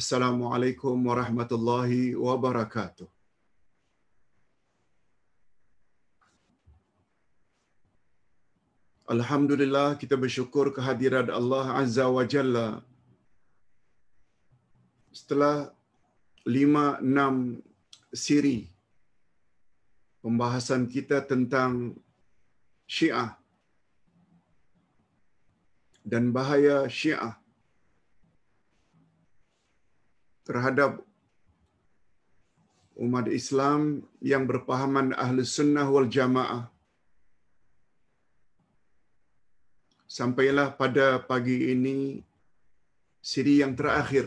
Assalamualaikum warahmatullahi wabarakatuh. Alhamdulillah kita bersyukur kehadiran Allah Azza wa Jalla. Setelah 5-6 siri pembahasan kita tentang Syiah dan bahaya Syiah terhadap umat Islam yang berpahaman ahli sunnah wal jamaah. Sampailah pada pagi ini siri yang terakhir.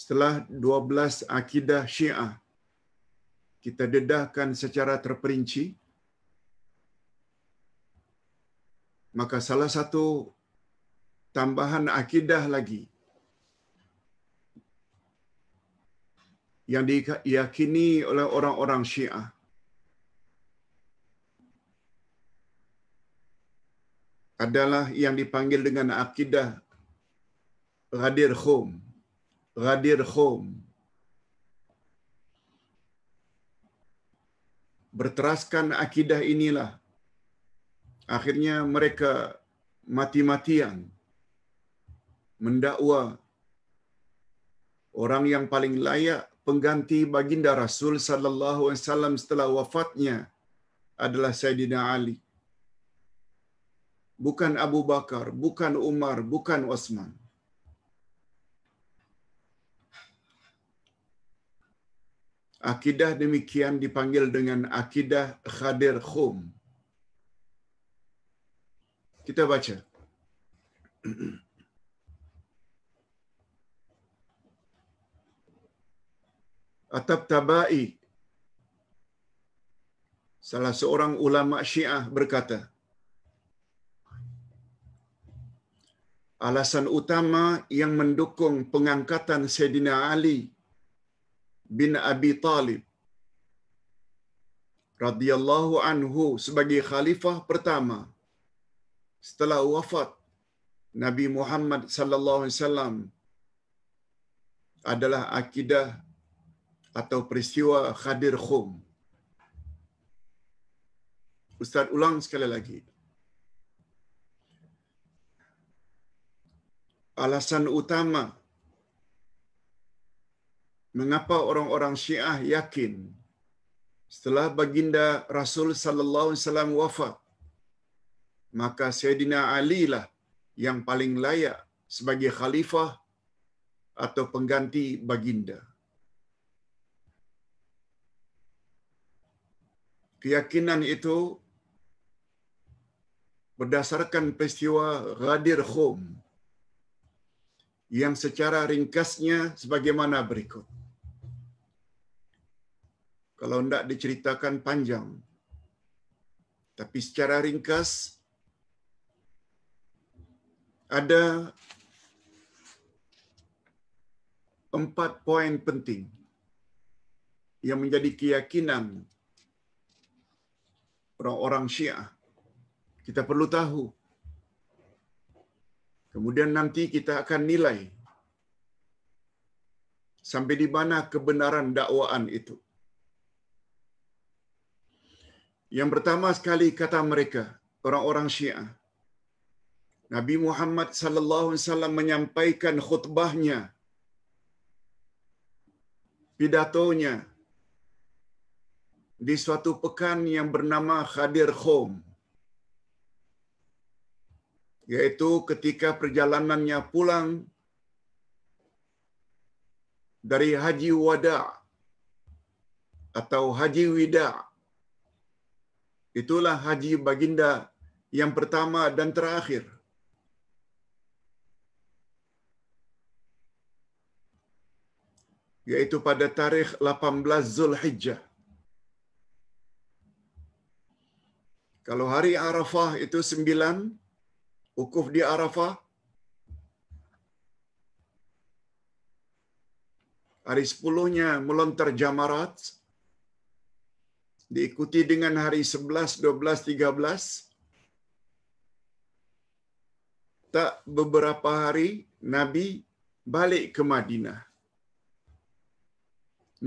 Setelah 12 akidah syiah, kita dedahkan secara terperinci, maka salah satu tambahan akidah lagi – yang diyakini oleh orang-orang Syiah. adalah yang dipanggil dengan akidah Ghadir Khum. Ghadir Khum. Berteraskan akidah inilah. Akhirnya mereka mati-matian mendakwa orang yang paling layak pengganti baginda Rasul sallallahu alaihi wasallam setelah wafatnya adalah Sayyidina Ali. Bukan Abu Bakar, bukan Umar, bukan Osman. Akidah demikian dipanggil dengan akidah Khadir Khum. Kita baca. At-Tabai salah seorang ulama Syiah berkata Alasan utama yang mendukung pengangkatan Sayyidina Ali bin Abi Talib radhiyallahu anhu sebagai khalifah pertama setelah wafat Nabi Muhammad sallallahu alaihi wasallam adalah akidah atau peristiwa Khadir Khum. Ustaz ulang sekali lagi. Alasan utama mengapa orang-orang Syiah yakin setelah baginda Rasul sallallahu alaihi wasallam wafat maka Sayyidina Ali lah yang paling layak sebagai khalifah atau pengganti baginda. keyakinan itu berdasarkan peristiwa Ghadir Khum hmm. yang secara ringkasnya sebagaimana berikut. Kalau tidak diceritakan panjang, tapi secara ringkas, ada empat poin penting yang menjadi keyakinan orang-orang Syiah. Kita perlu tahu. Kemudian nanti kita akan nilai sampai di mana kebenaran dakwaan itu. Yang pertama sekali kata mereka, orang-orang Syiah. Nabi Muhammad sallallahu alaihi wasallam menyampaikan khutbahnya pidatonya di suatu pekan yang bernama Khadir Khom. Yaitu ketika perjalanannya pulang dari Haji Wada atau Haji Wida. Itulah Haji Baginda yang pertama dan terakhir. Yaitu pada tarikh 18 Zulhijjah. Kalau hari Arafah itu sembilan, ukuf di Arafah. Hari sepuluhnya melontar jamarat. Diikuti dengan hari sebelas, dua belas, tiga belas. Tak beberapa hari Nabi balik ke Madinah.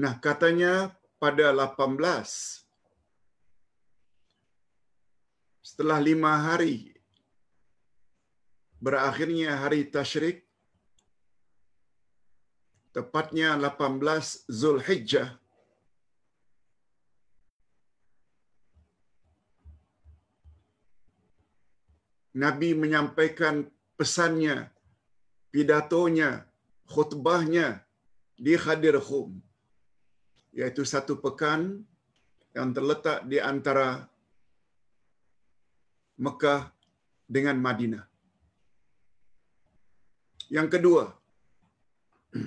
Nah katanya pada 18 setelah lima hari berakhirnya hari Tashrik, tepatnya 18 Zulhijjah, Nabi menyampaikan pesannya, pidatonya, khutbahnya di Khadir Khum, yaitu satu pekan yang terletak di antara Mekah dengan Madinah. Yang kedua,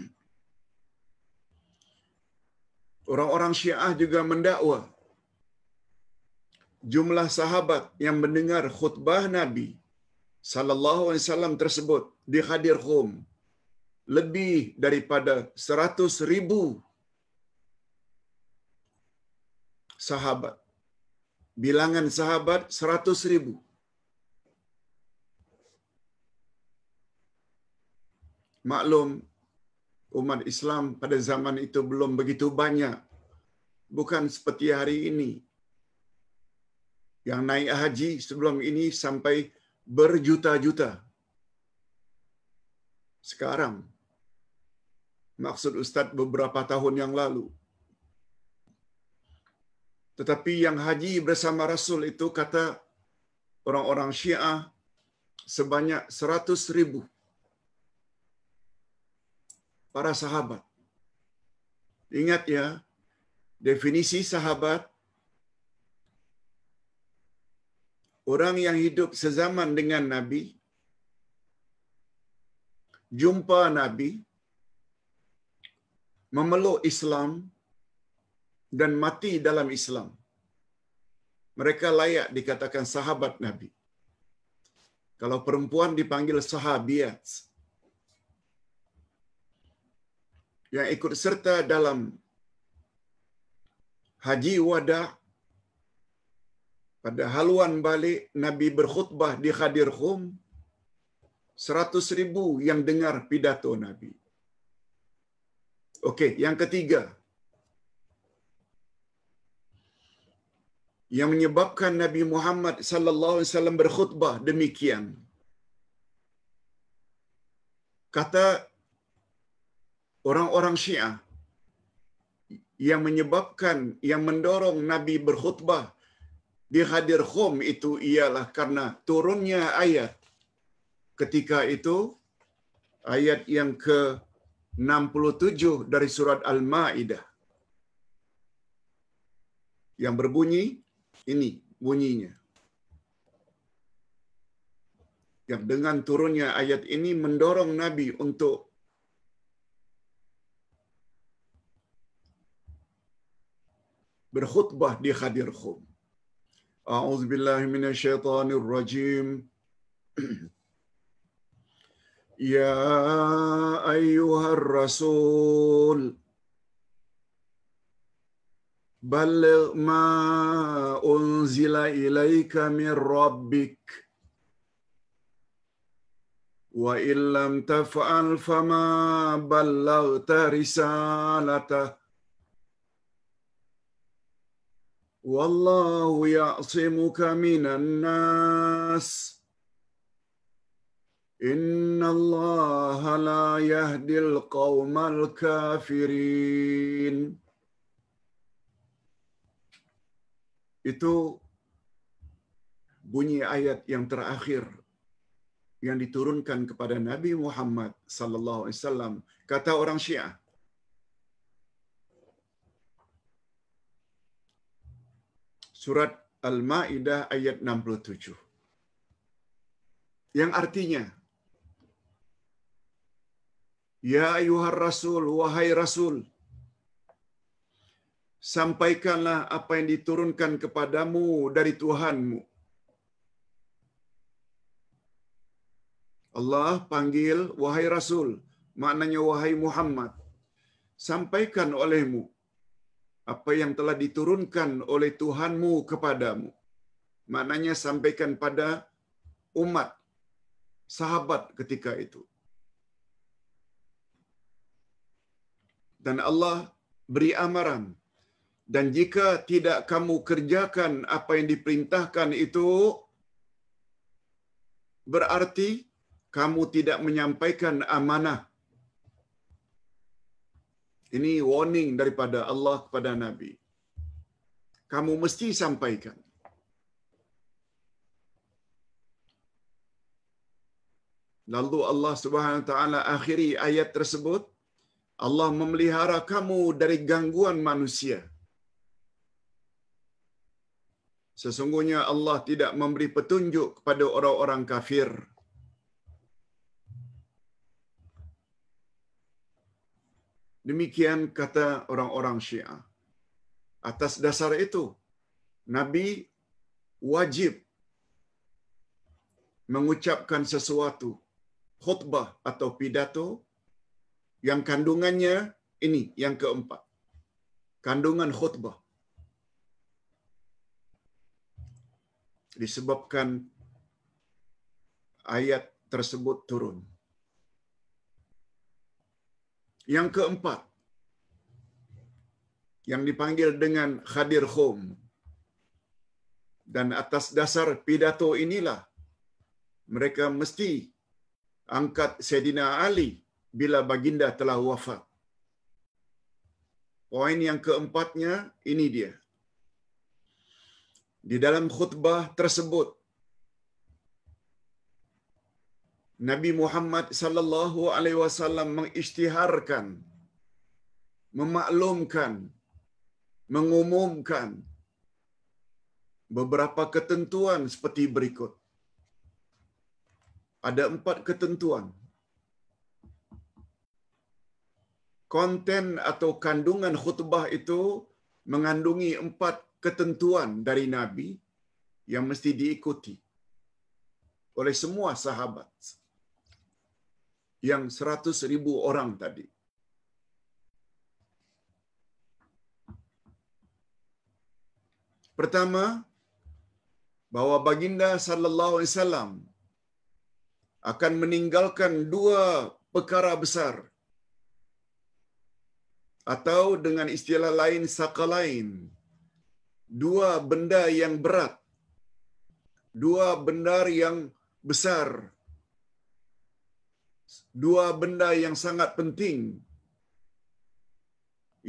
orang-orang Syiah juga mendakwa jumlah sahabat yang mendengar khutbah Nabi sallallahu alaihi wasallam tersebut di Khadir Khum lebih daripada seratus ribu sahabat. bilangan sahabat 100 ribu. Maklum, umat Islam pada zaman itu belum begitu banyak. Bukan seperti hari ini. Yang naik haji sebelum ini sampai berjuta-juta. Sekarang, maksud Ustadz beberapa tahun yang lalu, Tetapi yang haji bersama Rasul itu kata orang-orang Syiah sebanyak seratus ribu para sahabat. Ingat ya, definisi sahabat orang yang hidup sezaman dengan Nabi, jumpa Nabi, memeluk Islam, dan mati dalam Islam. Mereka layak dikatakan sahabat Nabi. Kalau perempuan dipanggil sahabiat, yang ikut serta dalam haji wada pada haluan balik Nabi berkhutbah di Khadir Khum, 100 ribu yang dengar pidato Nabi. Okey, yang ketiga, yang menyebabkan Nabi Muhammad sallallahu alaihi wasallam berkhutbah demikian. Kata orang-orang Syiah yang menyebabkan yang mendorong Nabi berkhutbah di hadir khum itu ialah karena turunnya ayat ketika itu ayat yang ke 67 dari surat Al-Maidah yang berbunyi ini bunyinya. Yang dengan turunnya ayat ini mendorong Nabi untuk berkhutbah di Khadir Khum. A'udzubillahiminasyaitanirrajim. Ya ayyuhal rasul. بلغ ما أنزل إليك من ربك وإن لم تفعل فما بلغت رسالته والله يعصمك من الناس إن الله لا يهدي القوم الكافرين itu bunyi ayat yang terakhir yang diturunkan kepada Nabi Muhammad sallallahu alaihi wasallam kata orang Syiah Surat Al-Maidah ayat 67 yang artinya Ya ayuhar rasul wahai rasul sampaikanlah apa yang diturunkan kepadamu dari Tuhanmu. Allah panggil, wahai Rasul, maknanya wahai Muhammad, sampaikan olehmu apa yang telah diturunkan oleh Tuhanmu kepadamu. Maknanya sampaikan pada umat, sahabat ketika itu. Dan Allah beri amaran dan jika tidak kamu kerjakan apa yang diperintahkan itu berarti kamu tidak menyampaikan amanah ini warning daripada Allah kepada nabi kamu mesti sampaikan lalu Allah Subhanahu wa taala akhiri ayat tersebut Allah memelihara kamu dari gangguan manusia Sesungguhnya Allah tidak memberi petunjuk kepada orang-orang kafir. Demikian kata orang-orang Syiah. Atas dasar itu, Nabi wajib mengucapkan sesuatu khutbah atau pidato yang kandungannya ini yang keempat. Kandungan khutbah. disebabkan ayat tersebut turun. Yang keempat, yang dipanggil dengan Khadir khom Dan atas dasar pidato inilah, mereka mesti angkat Sayyidina Ali bila baginda telah wafat. Poin yang keempatnya, ini dia di dalam khutbah tersebut Nabi Muhammad sallallahu alaihi wasallam mengisytiharkan memaklumkan mengumumkan beberapa ketentuan seperti berikut ada empat ketentuan konten atau kandungan khutbah itu mengandungi empat ketentuan dari Nabi yang mesti diikuti oleh semua sahabat yang seratus ribu orang tadi. Pertama, bahwa baginda sallallahu alaihi wasallam akan meninggalkan dua perkara besar atau dengan istilah lain sakalain dua benda yang berat, dua benda yang besar, dua benda yang sangat penting.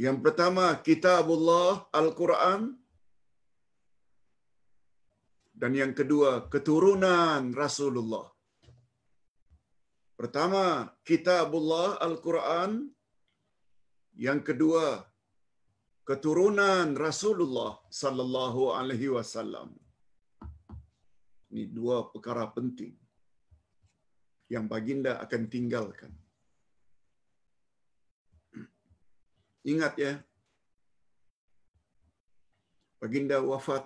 Yang pertama, kitabullah Al-Quran. Dan yang kedua, keturunan Rasulullah. Pertama, kitabullah Al-Quran. Yang kedua, keturunan Rasulullah sallallahu alaihi wasallam. Ini dua perkara penting yang baginda akan tinggalkan. Ingat ya. Baginda wafat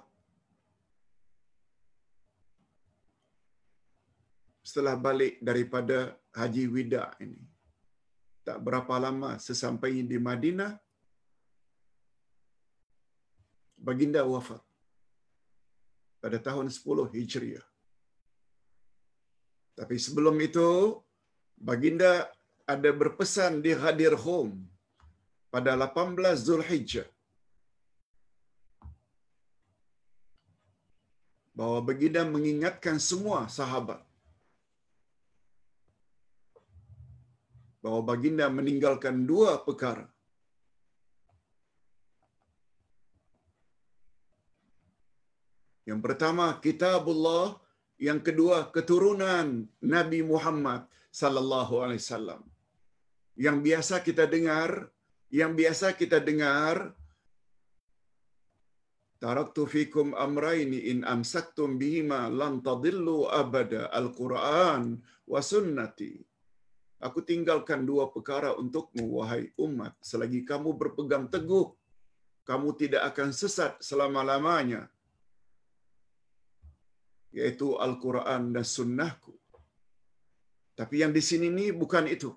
setelah balik daripada Haji Wida ini. Tak berapa lama sesampainya di Madinah, baginda wafat pada tahun 10 Hijriah. Tapi sebelum itu, baginda ada berpesan di Hadir Home pada 18 Zulhijjah. Bahawa baginda mengingatkan semua sahabat bahawa baginda meninggalkan dua perkara. Yang pertama kitabullah, yang kedua keturunan Nabi Muhammad sallallahu alaihi wasallam. Yang biasa kita dengar, yang biasa kita dengar Taraktu fikum amraini in amsaktum bihima lan tadillu abada al-Quran wa sunnati. Aku tinggalkan dua perkara untukmu wahai umat selagi kamu berpegang teguh kamu tidak akan sesat selama-lamanya yaitu Al-Quran dan Sunnahku. Tapi yang di sini ini bukan itu.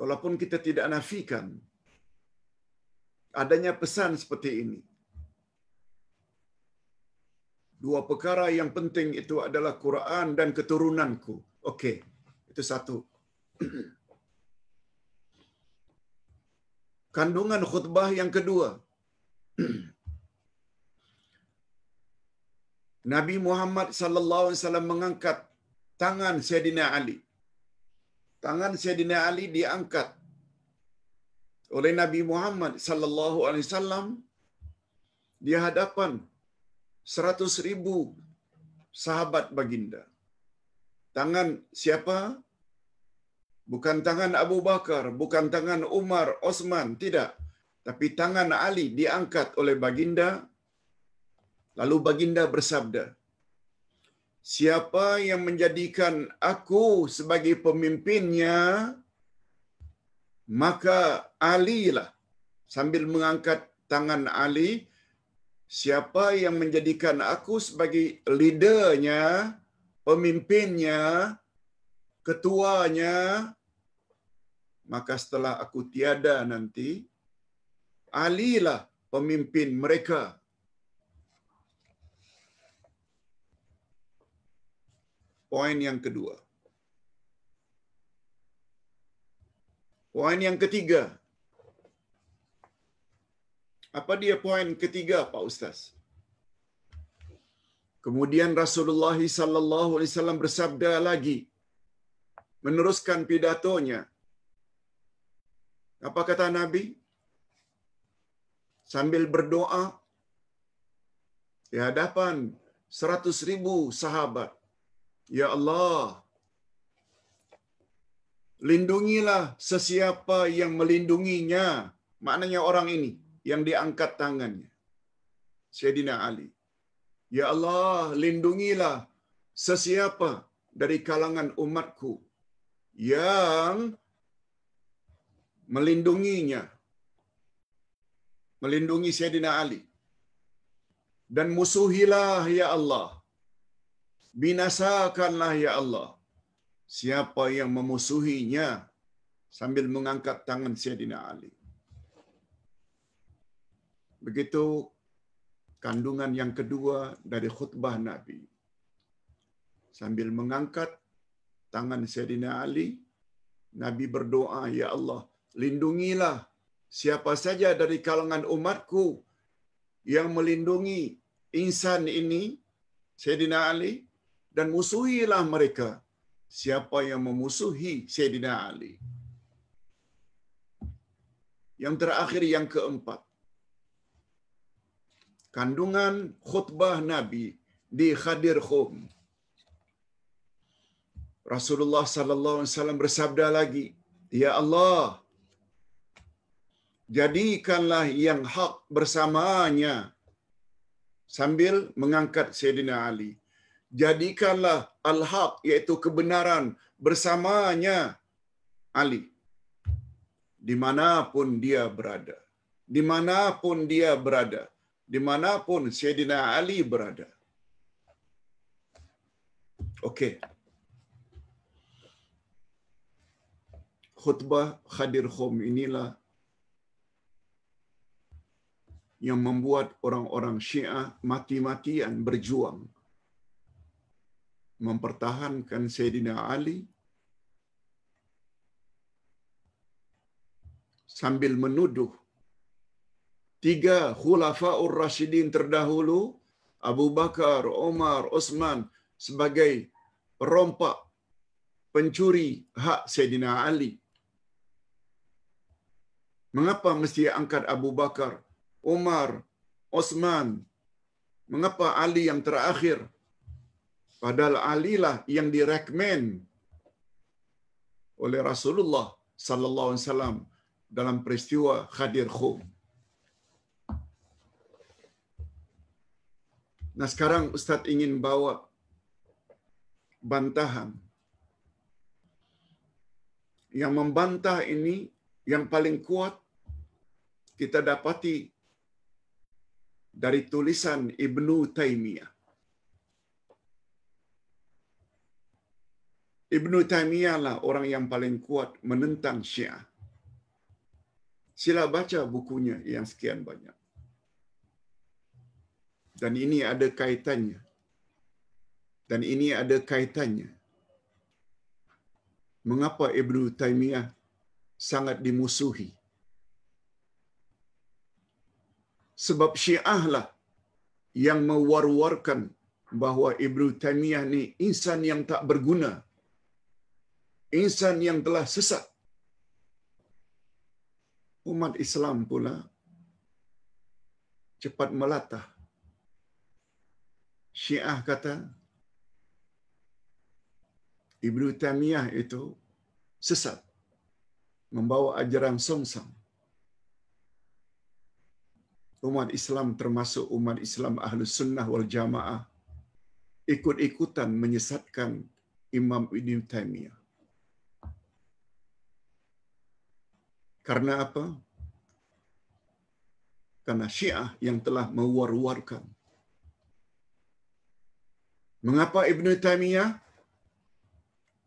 Walaupun kita tidak nafikan adanya pesan seperti ini. Dua perkara yang penting itu adalah Quran dan keturunanku. Okey, itu satu. Kandungan khutbah yang kedua. Nabi Muhammad sallallahu alaihi wasallam mengangkat tangan Sayyidina Ali. Tangan Sayyidina Ali diangkat oleh Nabi Muhammad sallallahu alaihi wasallam di hadapan 100,000 sahabat baginda. Tangan siapa? Bukan tangan Abu Bakar, bukan tangan Umar, Osman, tidak. Tapi tangan Ali diangkat oleh baginda Lalu baginda bersabda, Siapa yang menjadikan aku sebagai pemimpinnya, maka Ali lah. Sambil mengangkat tangan Ali, siapa yang menjadikan aku sebagai lidernya, pemimpinnya, ketuanya, maka setelah aku tiada nanti, Ali lah pemimpin mereka Poin yang kedua. Poin yang ketiga. Apa dia poin ketiga Pak Ustaz? Kemudian Rasulullah sallallahu alaihi wasallam bersabda lagi meneruskan pidatonya. Apa kata Nabi? Sambil berdoa di hadapan seratus ribu sahabat. Ya Allah, lindungilah sesiapa yang melindunginya. Maknanya orang ini yang diangkat tangannya. Syedina Ali. Ya Allah, lindungilah sesiapa dari kalangan umatku yang melindunginya. Melindungi Syedina Ali. Dan musuhilah, Ya Allah, binasakanlah ya Allah siapa yang memusuhinya sambil mengangkat tangan Syedina Ali. Begitu kandungan yang kedua dari khutbah Nabi. Sambil mengangkat tangan Syedina Ali, Nabi berdoa, Ya Allah, lindungilah siapa saja dari kalangan umatku yang melindungi insan ini, Syedina Ali, dan musuhilah mereka. Siapa yang memusuhi Sayyidina Ali. Yang terakhir, yang keempat. Kandungan khutbah Nabi di Khadir Khum. Rasulullah sallallahu alaihi wasallam bersabda lagi, "Ya Allah, jadikanlah yang hak bersamanya sambil mengangkat Sayyidina Ali jadikanlah al-haq iaitu kebenaran bersamanya Ali dimanapun dia berada dimanapun dia berada dimanapun Sayyidina Ali berada okey khutbah Khadir Khum inilah yang membuat orang-orang Syiah mati-matian berjuang mempertahankan Sayyidina Ali sambil menuduh tiga khulafaur rasyidin terdahulu Abu Bakar, Omar, Osman sebagai perompak pencuri hak Sayyidina Ali. Mengapa mesti angkat Abu Bakar, Omar, Osman? Mengapa Ali yang terakhir Padahal Ali lah yang direkmen oleh Rasulullah sallallahu alaihi wasallam dalam peristiwa Khadir Khum. Nah sekarang Ustaz ingin bawa bantahan. Yang membantah ini yang paling kuat kita dapati dari tulisan Ibnu Taimiyah. Ibnu Taimiyah lah orang yang paling kuat menentang Syiah. Sila baca bukunya yang sekian banyak. Dan ini ada kaitannya. Dan ini ada kaitannya. Mengapa Ibnu Taimiyah sangat dimusuhi? Sebab Syiah lah yang mewar-warkan bahawa Ibnu Taimiyah ni insan yang tak berguna insan yang telah sesat. Umat Islam pula cepat melatah. Syiah kata, Ibnu Tamiyah itu sesat. Membawa ajaran songsang. Umat Islam termasuk umat Islam ahlu sunnah wal jamaah ikut-ikutan menyesatkan Imam ibnu Taymiyah. Karena apa? Karena Syiah yang telah mewar-warkan. Mengapa Ibn Taimiyah?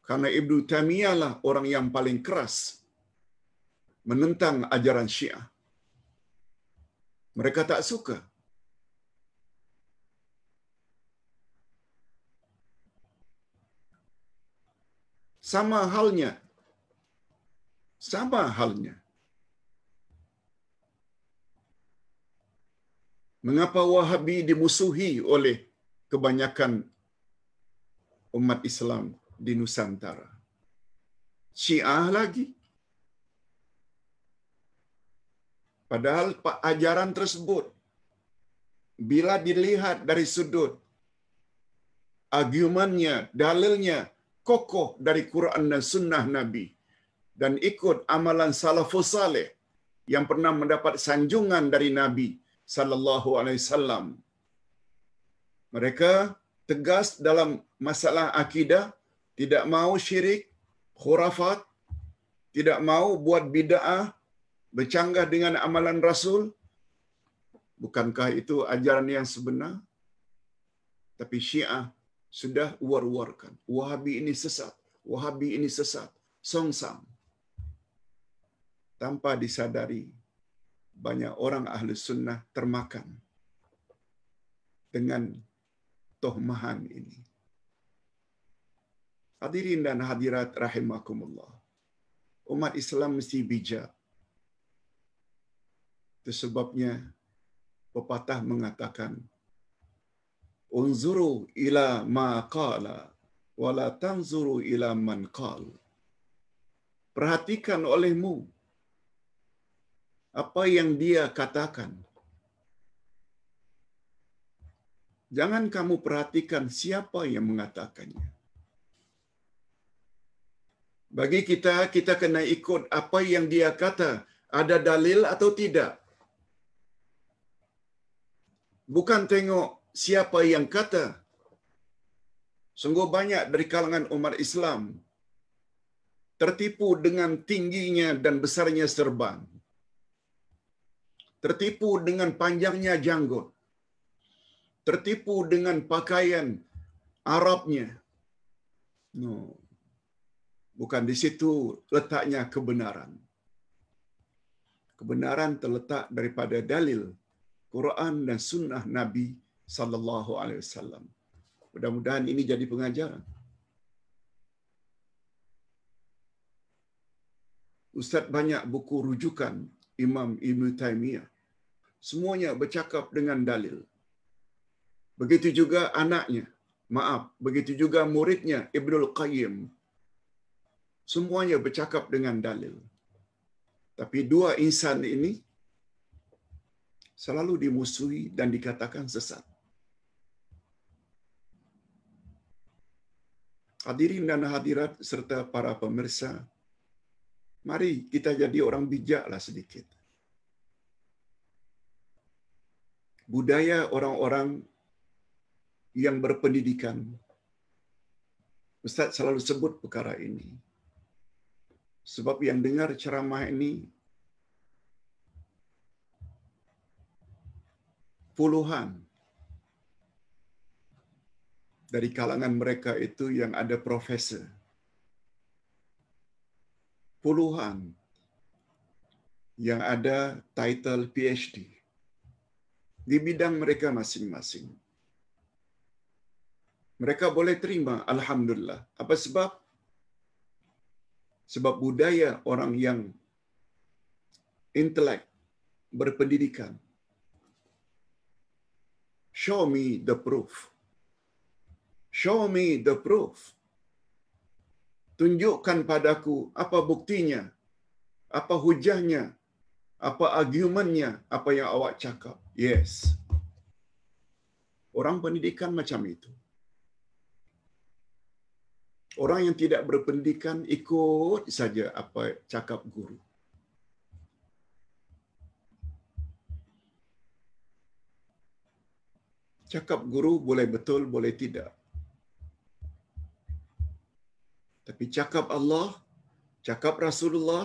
Karena Ibn Taimiyah lah orang yang paling keras menentang ajaran Syiah. Mereka tak suka. Sama halnya. Sama halnya. mengapa Wahabi dimusuhi oleh kebanyakan umat Islam di Nusantara. Syiah lagi. Padahal ajaran tersebut, bila dilihat dari sudut, argumennya, dalilnya, kokoh dari Quran dan Sunnah Nabi, dan ikut amalan salafus salih yang pernah mendapat sanjungan dari Nabi, sallallahu alaihi wasallam. Mereka tegas dalam masalah akidah, tidak mau syirik, khurafat, tidak mau buat bid'ah, bercanggah dengan amalan rasul. Bukankah itu ajaran yang sebenar? Tapi Syiah sudah war-warkan. Wahabi ini sesat, Wahabi ini sesat, songsang. Tanpa disadari, banyak orang ahli sunnah termakan dengan tohmahan ini. Hadirin dan hadirat rahimakumullah. Umat Islam mesti bijak. Itu sebabnya pepatah mengatakan Unzuru ila ma qala wala tanzuru ila man qal. Perhatikan olehmu apa yang dia katakan. Jangan kamu perhatikan siapa yang mengatakannya. Bagi kita, kita kena ikut apa yang dia kata. Ada dalil atau tidak. Bukan tengok siapa yang kata. Sungguh banyak dari kalangan umat Islam tertipu dengan tingginya dan besarnya serban tertipu dengan panjangnya janggut, tertipu dengan pakaian Arabnya. No. Bukan di situ letaknya kebenaran. Kebenaran terletak daripada dalil Quran dan sunnah Nabi sallallahu alaihi wasallam. Mudah-mudahan ini jadi pengajaran. Ustaz banyak buku rujukan Imam Ibn Taymiyah. Semuanya bercakap dengan dalil. Begitu juga anaknya, maaf, begitu juga muridnya al Qayyim. Semuanya bercakap dengan dalil. Tapi dua insan ini selalu dimusuhi dan dikatakan sesat. Hadirin dan hadirat serta para pemirsa Mari kita jadi orang bijaklah sedikit. Budaya orang-orang yang berpendidikan. Ustaz selalu sebut perkara ini. Sebab yang dengar ceramah ini puluhan dari kalangan mereka itu yang ada profesor puluhan yang ada title PhD di bidang mereka masing-masing. Mereka boleh terima, Alhamdulillah. Apa sebab? Sebab budaya orang yang intelek, berpendidikan. Show me the proof. Show me the proof tunjukkan padaku apa buktinya, apa hujahnya, apa argumennya, apa yang awak cakap. Yes. Orang pendidikan macam itu. Orang yang tidak berpendidikan ikut saja apa cakap guru. Cakap guru boleh betul, boleh tidak. Tapi cakap Allah, cakap Rasulullah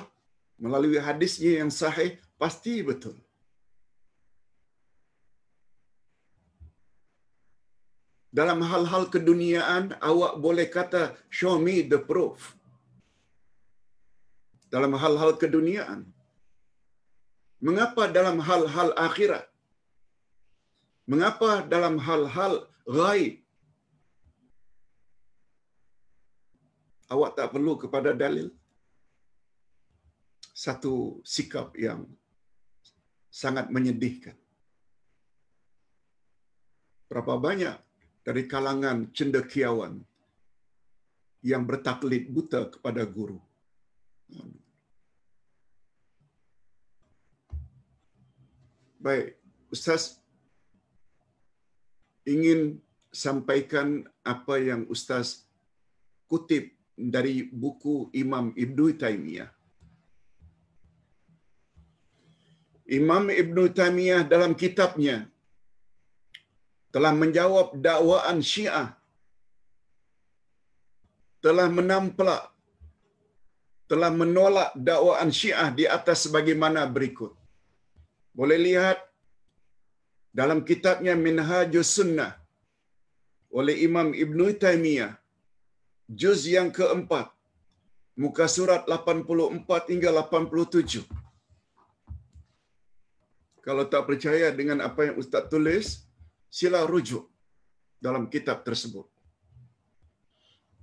melalui hadisnya yang sahih pasti betul. Dalam hal-hal keduniaan, awak boleh kata, show me the proof. Dalam hal-hal keduniaan. Mengapa dalam hal-hal akhirat? Mengapa dalam hal-hal gaib? awak tak perlu kepada dalil. Satu sikap yang sangat menyedihkan. Berapa banyak dari kalangan cendekiawan yang bertaklid buta kepada guru. Baik, Ustaz ingin sampaikan apa yang Ustaz kutip dari buku Imam Ibn Taymiyah. Imam Ibn Taymiyah dalam kitabnya telah menjawab dakwaan Syiah telah menamplak telah menolak dakwaan Syiah di atas sebagaimana berikut. Boleh lihat dalam kitabnya Minhajus Sunnah oleh Imam Ibn Taymiyah juz yang keempat muka surat 84 hingga 87 kalau tak percaya dengan apa yang ustaz tulis sila rujuk dalam kitab tersebut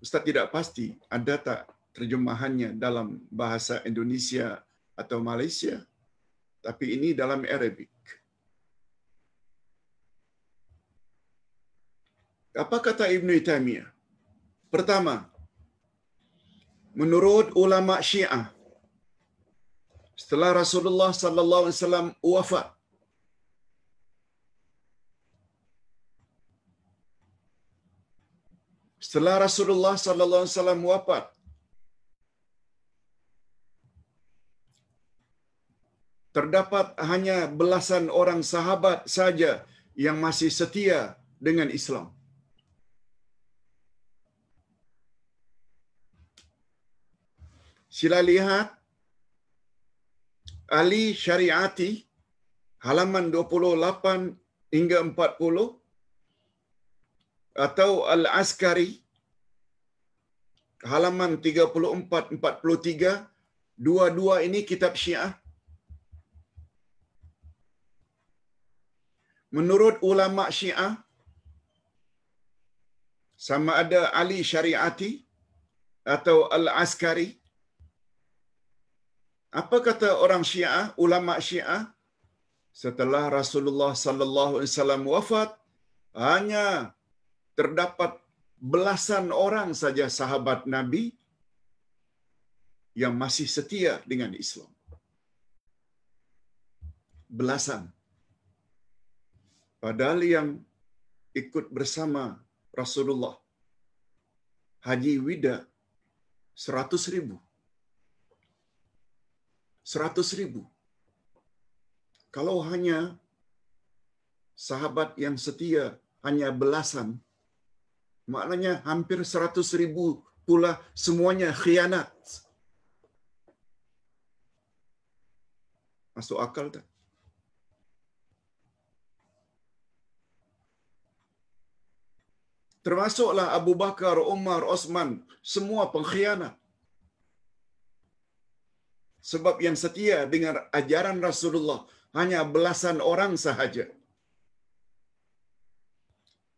ustaz tidak pasti ada tak terjemahannya dalam bahasa Indonesia atau Malaysia tapi ini dalam Arabik apa kata Ibn Taymiyah Pertama, menurut ulama Syiah, setelah Rasulullah sallallahu alaihi wasallam wafat, setelah Rasulullah sallallahu alaihi wasallam wafat, terdapat hanya belasan orang sahabat saja yang masih setia dengan Islam. Sila lihat Ali Syariati halaman 28 hingga 40 atau Al Askari halaman 34 43 dua-dua ini kitab Syiah Menurut ulama Syiah sama ada Ali Syariati atau Al Askari apa kata orang Syiah, ulama Syiah? Setelah Rasulullah sallallahu alaihi wasallam wafat, hanya terdapat belasan orang saja sahabat Nabi yang masih setia dengan Islam. Belasan. Padahal yang ikut bersama Rasulullah Haji Wida 100 ribu. seratus ribu. Kalau hanya sahabat yang setia hanya belasan, maknanya hampir seratus ribu pula semuanya khianat. Masuk akal tak? Termasuklah Abu Bakar, Umar, Osman, semua pengkhianat. sebab yang setia dengan ajaran Rasulullah hanya belasan orang sahaja.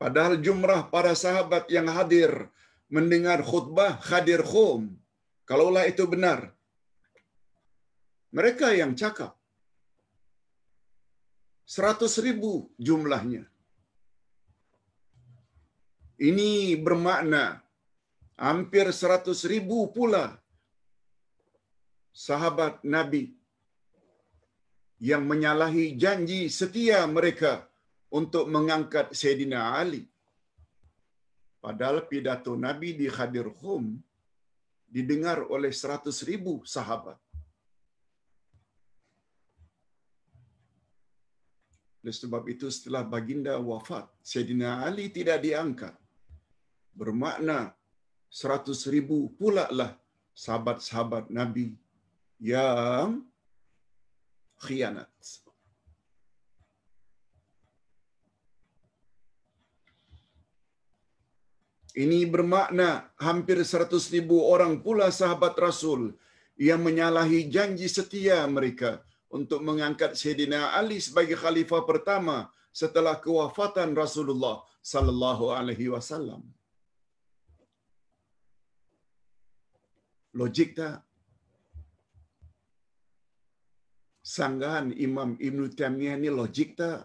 Padahal jumrah para sahabat yang hadir mendengar khutbah Khadir Khum, kalaulah itu benar, mereka yang cakap. Seratus ribu jumlahnya. Ini bermakna hampir seratus ribu pula sahabat Nabi yang menyalahi janji setia mereka untuk mengangkat Sayyidina Ali. Padahal pidato Nabi di Khadir Khum didengar oleh seratus ribu sahabat. Oleh sebab itu setelah baginda wafat, Sayyidina Ali tidak diangkat. Bermakna seratus ribu pula lah sahabat-sahabat Nabi yang khianat. Ini bermakna hampir ribu orang pula sahabat Rasul yang menyalahi janji setia mereka untuk mengangkat Syedina Ali sebagai khalifah pertama setelah kewafatan Rasulullah sallallahu alaihi wasallam. Logik tak? sanggahan Imam Ibn Taimiyah ini logik tak?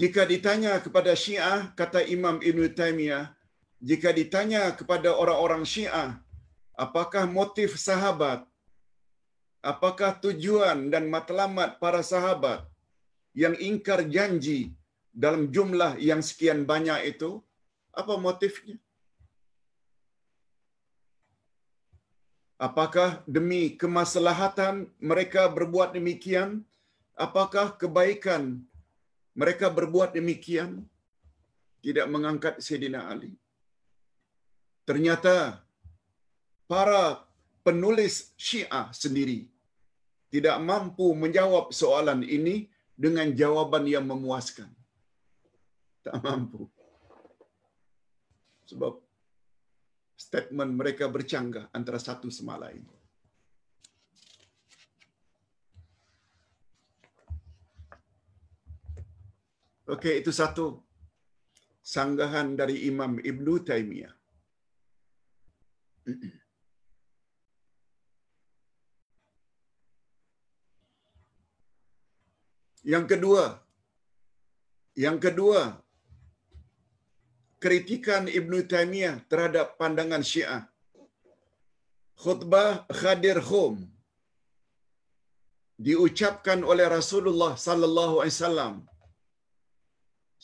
Jika ditanya kepada Syiah, kata Imam Ibn Taimiyah, jika ditanya kepada orang-orang Syiah, apakah motif sahabat, apakah tujuan dan matlamat para sahabat yang ingkar janji dalam jumlah yang sekian banyak itu, apa motifnya? Apakah demi kemaslahatan mereka berbuat demikian? Apakah kebaikan mereka berbuat demikian? Tidak mengangkat Sayyidina Ali. Ternyata para penulis Syiah sendiri tidak mampu menjawab soalan ini dengan jawaban yang memuaskan. Tak mampu. Sebab statement mereka bercanggah antara satu sama lain. Okey, itu satu sanggahan dari Imam Ibn Taymiyah. Yang kedua, yang kedua kritikan Ibn Taymiyah terhadap pandangan Syiah. Khutbah Khadir Khum diucapkan oleh Rasulullah sallallahu alaihi wasallam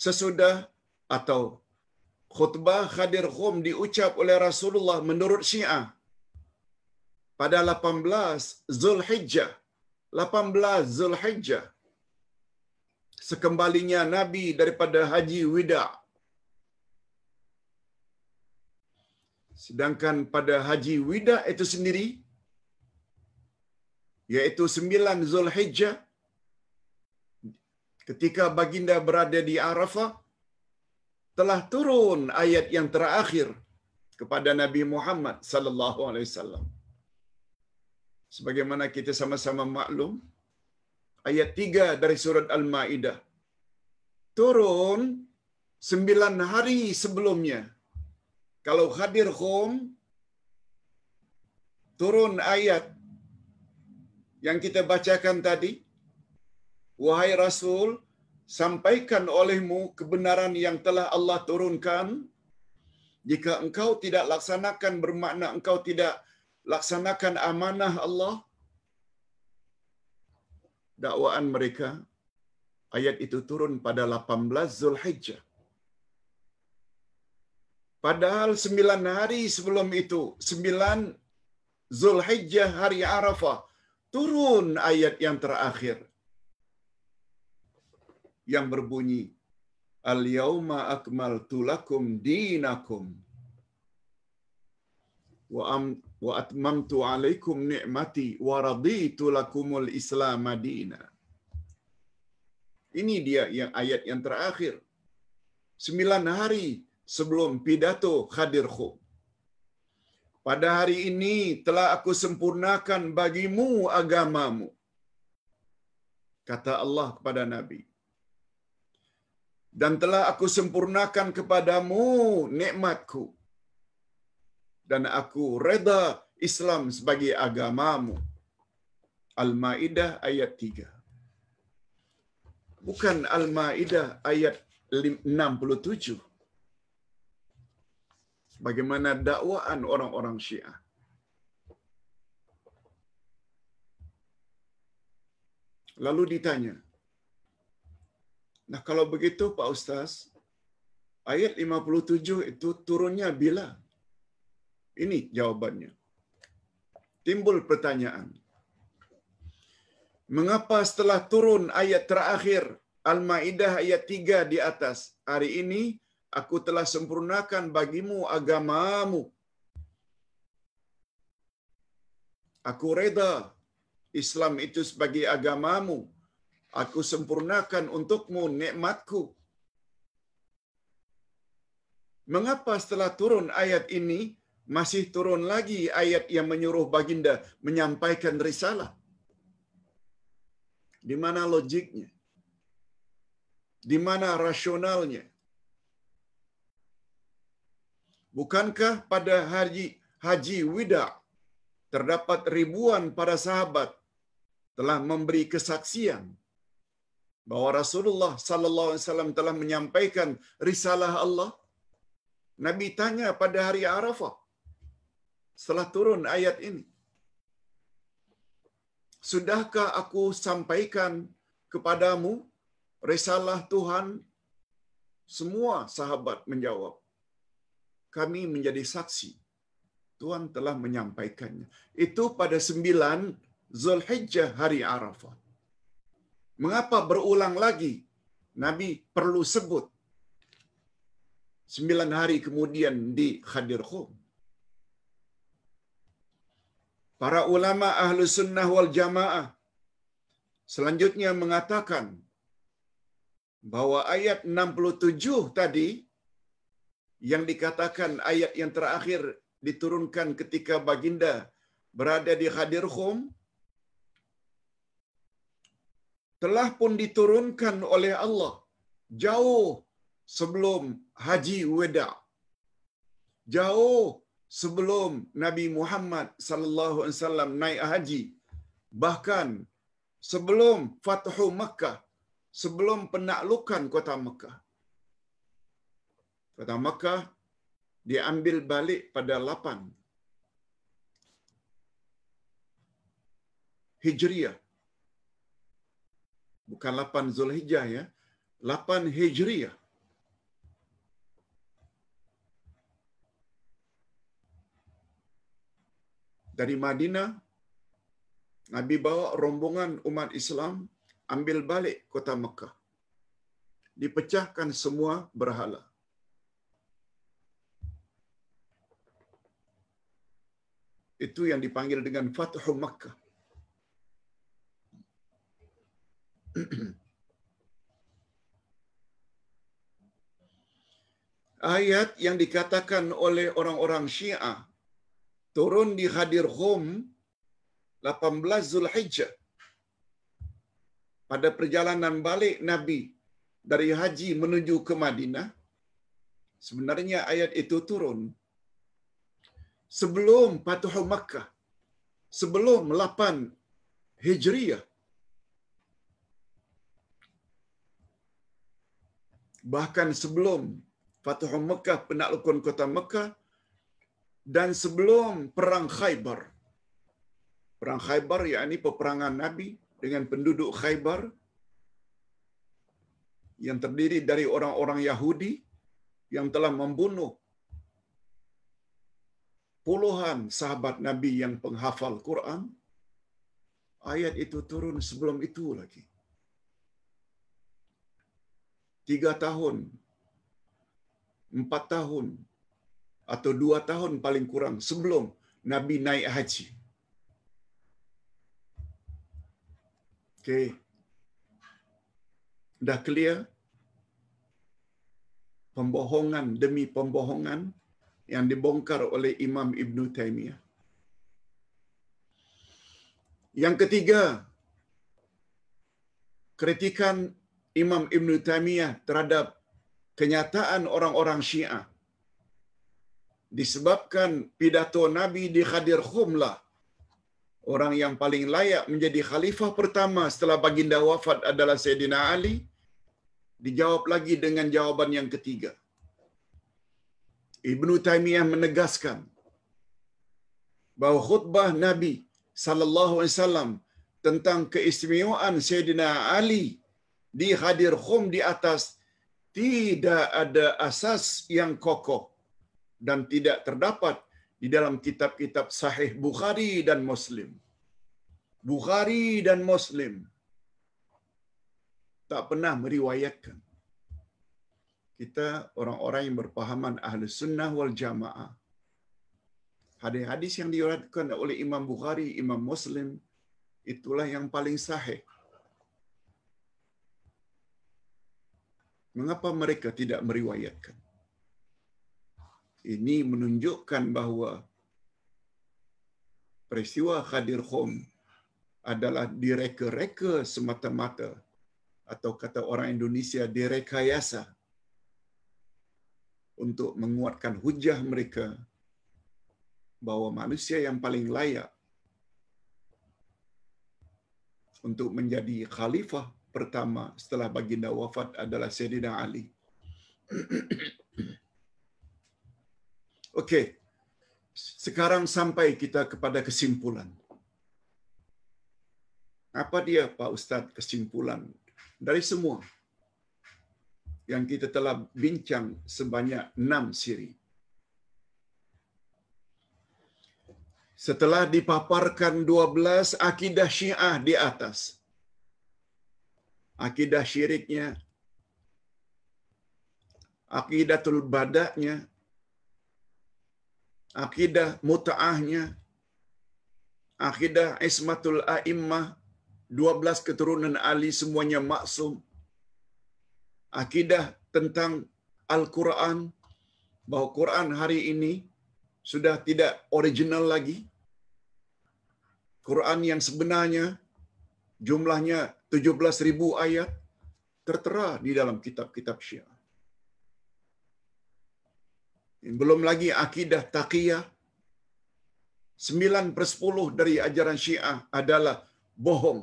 sesudah atau khutbah Khadir Khum diucap oleh Rasulullah menurut Syiah pada 18 Zulhijjah 18 Zulhijjah sekembalinya Nabi daripada Haji Wida' Sedangkan pada Haji Wida itu sendiri, yaitu 9 Zulhijjah, ketika baginda berada di Arafah, telah turun ayat yang terakhir kepada Nabi Muhammad sallallahu alaihi wasallam. Sebagaimana kita sama-sama maklum, ayat 3 dari surat Al-Maidah turun sembilan hari sebelumnya kalau hadir home turun ayat yang kita bacakan tadi wahai rasul sampaikan olehmu kebenaran yang telah Allah turunkan jika engkau tidak laksanakan bermakna engkau tidak laksanakan amanah Allah dakwaan mereka ayat itu turun pada 18 Zulhijjah Padahal sembilan hari sebelum itu, sembilan Zulhijjah hari Arafah, turun ayat yang terakhir yang berbunyi Al yawma akmaltu lakum dinakum wa am wa atmamtu alaikum ni'mati wa raditu lakumul Islam madina. Ini dia yang ayat yang terakhir. Sembilan hari sebelum pidato khadirku. Pada hari ini telah aku sempurnakan bagimu agamamu. Kata Allah kepada Nabi. Dan telah aku sempurnakan kepadamu nikmatku. Dan aku reda Islam sebagai agamamu. Al-Ma'idah ayat 3. Bukan Al-Ma'idah ayat 67 bagaimana dakwaan orang-orang Syiah. Lalu ditanya, nah kalau begitu Pak Ustaz, ayat 57 itu turunnya bila? Ini jawabannya. Timbul pertanyaan. Mengapa setelah turun ayat terakhir Al-Maidah ayat 3 di atas hari ini aku telah sempurnakan bagimu agamamu. Aku reda Islam itu sebagai agamamu. Aku sempurnakan untukmu nikmatku. Mengapa setelah turun ayat ini, masih turun lagi ayat yang menyuruh baginda menyampaikan risalah? Di mana logiknya? Di mana rasionalnya? Bukankah pada haji haji wida terdapat ribuan para sahabat telah memberi kesaksian bahwa Rasulullah sallallahu alaihi wasallam telah menyampaikan risalah Allah? Nabi tanya pada hari Arafah setelah turun ayat ini. Sudahkah aku sampaikan kepadamu risalah Tuhan? Semua sahabat menjawab, kami menjadi saksi. Tuhan telah menyampaikannya. Itu pada sembilan Zulhijjah hari Arafah. Mengapa berulang lagi Nabi perlu sebut sembilan hari kemudian di Khadir Khum. Para ulama ahlu sunnah wal jamaah selanjutnya mengatakan bahwa ayat 67 tadi yang dikatakan ayat yang terakhir diturunkan ketika baginda berada di hadir khum telah pun diturunkan oleh Allah jauh sebelum haji weda jauh sebelum Nabi Muhammad sallallahu alaihi wasallam naik haji bahkan sebelum fathu Makkah sebelum penaklukan kota Makkah Kota Mekah diambil balik pada 8 Hijriah. Bukan 8 Zulhijjah ya. 8 Hijriah. Dari Madinah, Nabi bawa rombongan umat Islam ambil balik kota Mekah. Dipecahkan semua berhala. itu yang dipanggil dengan Fathu Makkah. Ayat yang dikatakan oleh orang-orang Syiah turun di Hadir Hum 18 Zulhijjah pada perjalanan balik Nabi dari haji menuju ke Madinah sebenarnya ayat itu turun sebelum Fathu Makkah sebelum 8 Hijriah bahkan sebelum Fathu Makkah penaklukan kota Makkah dan sebelum perang Khaybar perang Khaybar yakni peperangan Nabi dengan penduduk Khaybar yang terdiri dari orang-orang Yahudi yang telah membunuh puluhan sahabat Nabi yang penghafal Quran, ayat itu turun sebelum itu lagi. Tiga tahun, empat tahun, atau dua tahun paling kurang sebelum Nabi naik haji. Okay. Dah clear? Pembohongan demi pembohongan, yang dibongkar oleh Imam Ibn Taymiyah. Yang ketiga, kritikan Imam Ibn Taymiyah terhadap kenyataan orang-orang Syiah disebabkan pidato Nabi di Khadir Khumlah orang yang paling layak menjadi khalifah pertama setelah baginda wafat adalah Sayyidina Ali dijawab lagi dengan jawaban yang ketiga. Ibnu Taimiyah menegaskan bahawa khutbah Nabi sallallahu alaihi wasallam tentang keistimewaan Sayyidina Ali di hadir khum di atas tidak ada asas yang kokoh dan tidak terdapat di dalam kitab-kitab sahih Bukhari dan Muslim. Bukhari dan Muslim tak pernah meriwayatkan kita orang-orang yang berpahaman ahli sunnah wal jamaah. Hadis-hadis yang diuratkan oleh Imam Bukhari, Imam Muslim, itulah yang paling sahih. Mengapa mereka tidak meriwayatkan? Ini menunjukkan bahawa peristiwa Khadir Khom adalah direka-reka semata-mata atau kata orang Indonesia direkayasa untuk menguatkan hujah mereka bahwa manusia yang paling layak untuk menjadi khalifah pertama setelah baginda wafat adalah Sayyidina Ali. Okey. Sekarang sampai kita kepada kesimpulan. Apa dia Pak Ustaz kesimpulan dari semua? yang kita telah bincang sebanyak enam siri. Setelah dipaparkan dua belas akidah syiah di atas, akidah syiriknya, akidah badaknya, akidah mutaahnya, akidah ismatul dua belas keturunan Ali semuanya maksum, akidah tentang Al-Quran, bahwa Quran hari ini sudah tidak original lagi. Quran yang sebenarnya jumlahnya 17 ribu ayat tertera di dalam kitab-kitab Syiah. Belum lagi akidah taqiyah, 9 per 10 dari ajaran Syiah adalah bohong,